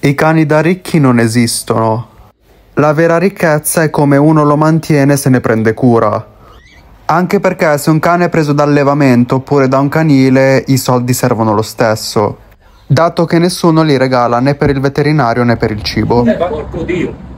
I cani da ricchi non esistono. La vera ricchezza è come uno lo mantiene e se ne prende cura. Anche perché se un cane è preso dall'allevamento oppure da un canile, i soldi servono lo stesso, dato che nessuno li regala né per il veterinario né per il cibo. Eh, porco Dio.